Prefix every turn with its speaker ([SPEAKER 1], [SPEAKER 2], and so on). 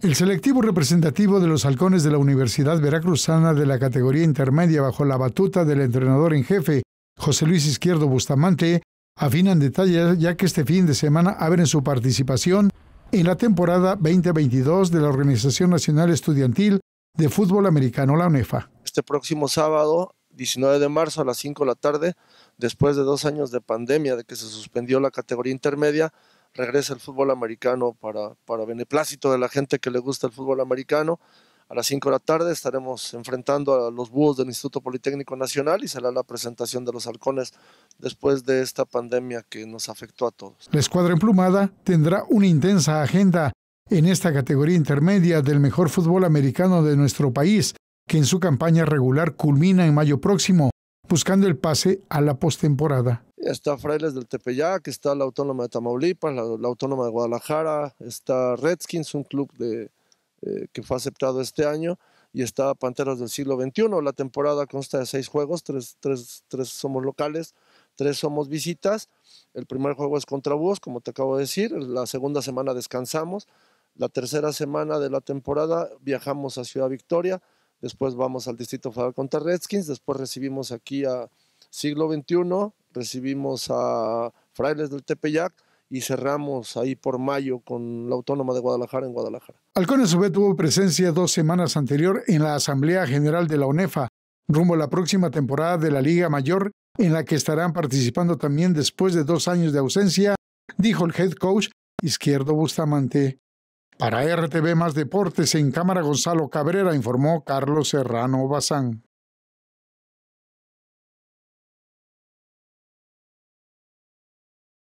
[SPEAKER 1] El selectivo representativo de los halcones de la Universidad Veracruzana de la categoría intermedia bajo la batuta del entrenador en jefe, José Luis Izquierdo Bustamante, afina en detalles ya que este fin de semana abren su participación en la temporada 2022 de la Organización Nacional Estudiantil de Fútbol Americano, la UNEFA.
[SPEAKER 2] Este próximo sábado, 19 de marzo a las 5 de la tarde, después de dos años de pandemia de que se suspendió la categoría intermedia, regresa el fútbol americano para, para beneplácito de la gente que le gusta el fútbol americano. A las 5 de la tarde estaremos enfrentando a los búhos del Instituto Politécnico Nacional y será la presentación de los halcones después de esta pandemia que nos afectó a todos.
[SPEAKER 1] La escuadra emplumada tendrá una intensa agenda en esta categoría intermedia del mejor fútbol americano de nuestro país, que en su campaña regular culmina en mayo próximo buscando el pase a la postemporada.
[SPEAKER 2] Está Frailes del Tepeyac, está la Autónoma de Tamaulipas, la, Autónoma de Guadalajara, está Redskins, un club eh, que fue aceptado este año, y está Panteras del siglo XXI. La temporada consta de seis juegos, tres, tres somos locales, tres somos visitas. El primer juego es contra Búhos, como te acabo de decir, la segunda semana descansamos, la tercera semana de la temporada viajamos a Ciudad Victoria, después vamos al Distrito Federal contra Redskins, después recibimos aquí a Siglo XXI, recibimos a Frailes del Tepeyac, y cerramos ahí por mayo con la Autónoma de Guadalajara en Guadalajara.
[SPEAKER 1] Halcones UB tuvo presencia dos semanas anterior en la Asamblea General de la UNEFA, rumbo a la próxima temporada de la Liga Mayor, en la que estarán participando también después de dos años de ausencia, dijo el head coach Izquierdo Bustamante. Para RTV Más Deportes en Cámara Gonzalo
[SPEAKER 2] Cabrera informó Carlos Serrano Bazán.